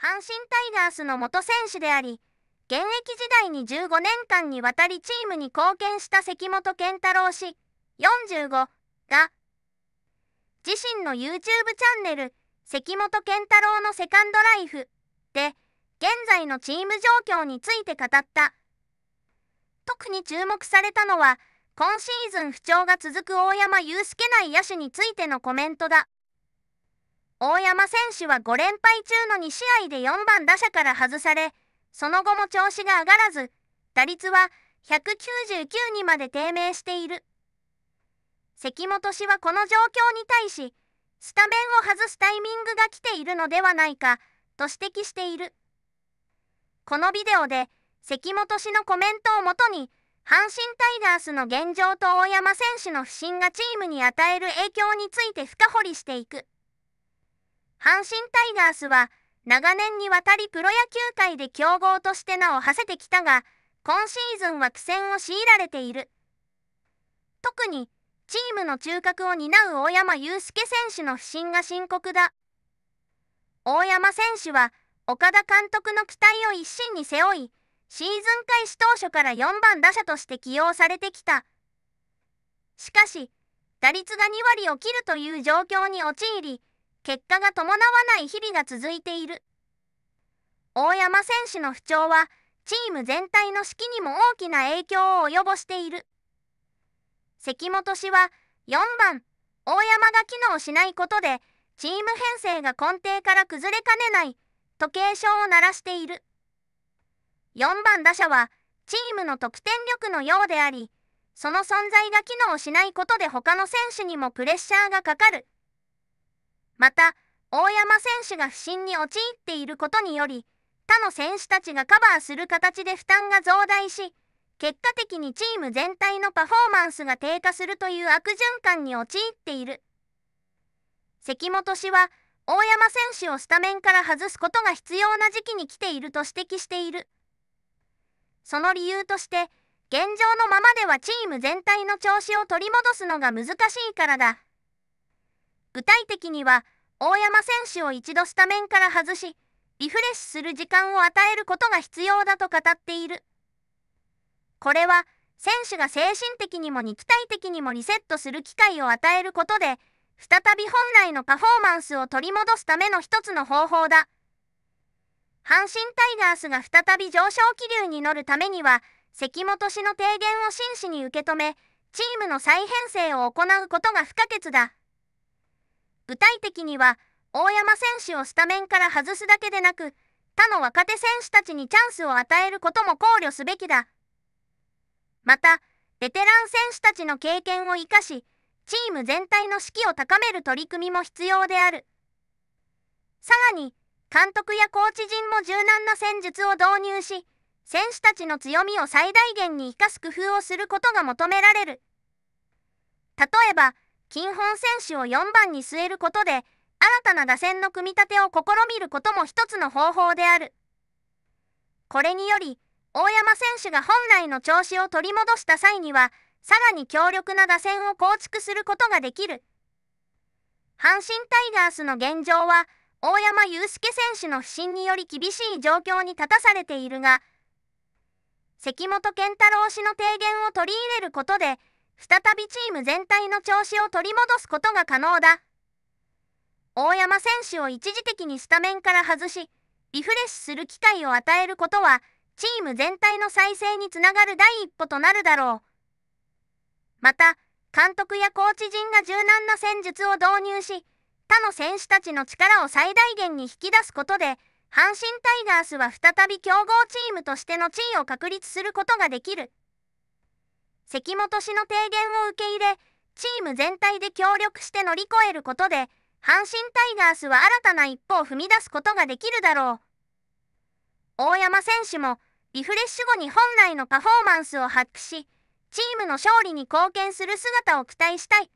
阪神タイガースの元選手であり、現役時代に15年間にわたりチームに貢献した関本健太郎氏45が、自身の YouTube チャンネル、関本健太郎のセカンドライフで、現在のチーム状況について語った。特に注目されたのは、今シーズン不調が続く大山悠介内野手についてのコメントだ。大山選手は5連敗中の2試合で4番打者から外され、その後も調子が上がらず、打率は199にまで低迷している。関本氏はこの状況に対し、スタメンを外すタイミングが来ているのではないか、と指摘している。このビデオで、関本氏のコメントをもとに、阪神タイガースの現状と大山選手の不振がチームに与える影響について深掘りしていく。阪神タイガースは長年にわたりプロ野球界で強豪として名を馳せてきたが、今シーズンは苦戦を強いられている。特に、チームの中核を担う大山祐介選手の不振が深刻だ。大山選手は、岡田監督の期待を一身に背負い、シーズン開始当初から4番打者として起用されてきた。しかし、打率が2割を切るという状況に陥り、結果が伴わない日々が続いている大山選手の不調はチーム全体の士気にも大きな影響を及ぼしている関本氏は4番大山が機能しないことでチーム編成が根底から崩れかねないと警鐘を鳴らしている4番打者はチームの得点力のようでありその存在が機能しないことで他の選手にもプレッシャーがかかるまた、大山選手が不振に陥っていることにより、他の選手たちがカバーする形で負担が増大し、結果的にチーム全体のパフォーマンスが低下するという悪循環に陥っている。関本氏は、大山選手をスタメンから外すことが必要な時期に来ていると指摘している。その理由として、現状のままではチーム全体の調子を取り戻すのが難しいからだ。具体的には大山選手を一度スタメンから外しリフレッシュする時間を与えることが必要だと語っているこれは選手が精神的にも肉体的にもリセットする機会を与えることで再び本来のパフォーマンスを取り戻すための一つの方法だ阪神タイガースが再び上昇気流に乗るためには関本氏の提言を真摯に受け止めチームの再編成を行うことが不可欠だ具体的には大山選手をスタメンから外すだけでなく他の若手選手たちにチャンスを与えることも考慮すべきだまたベテラン選手たちの経験を生かしチーム全体の士気を高める取り組みも必要であるさらに監督やコーチ陣も柔軟な戦術を導入し選手たちの強みを最大限に生かす工夫をすることが求められる例えば金本選手を4番に据えることで、新たな打線の組み立てを試みることも一つの方法である。これにより、大山選手が本来の調子を取り戻した際には、さらに強力な打線を構築することができる。阪神タイガースの現状は、大山祐介選手の不振により厳しい状況に立たされているが、関本健太郎氏の提言を取り入れることで、再びチーム全体の調子を取り戻すことが可能だ。大山選手を一時的にスタメンから外し、リフレッシュする機会を与えることは、チーム全体の再生につながる第一歩となるだろう。また、監督やコーチ陣が柔軟な戦術を導入し、他の選手たちの力を最大限に引き出すことで、阪神タイガースは再び強豪チームとしての地位を確立することができる。関本氏の提言を受け入れ、チーム全体で協力して乗り越えることで、阪神タイガースは新たな一歩を踏み出すことができるだろう。大山選手も、リフレッシュ後に本来のパフォーマンスを発揮し、チームの勝利に貢献する姿を期待したい。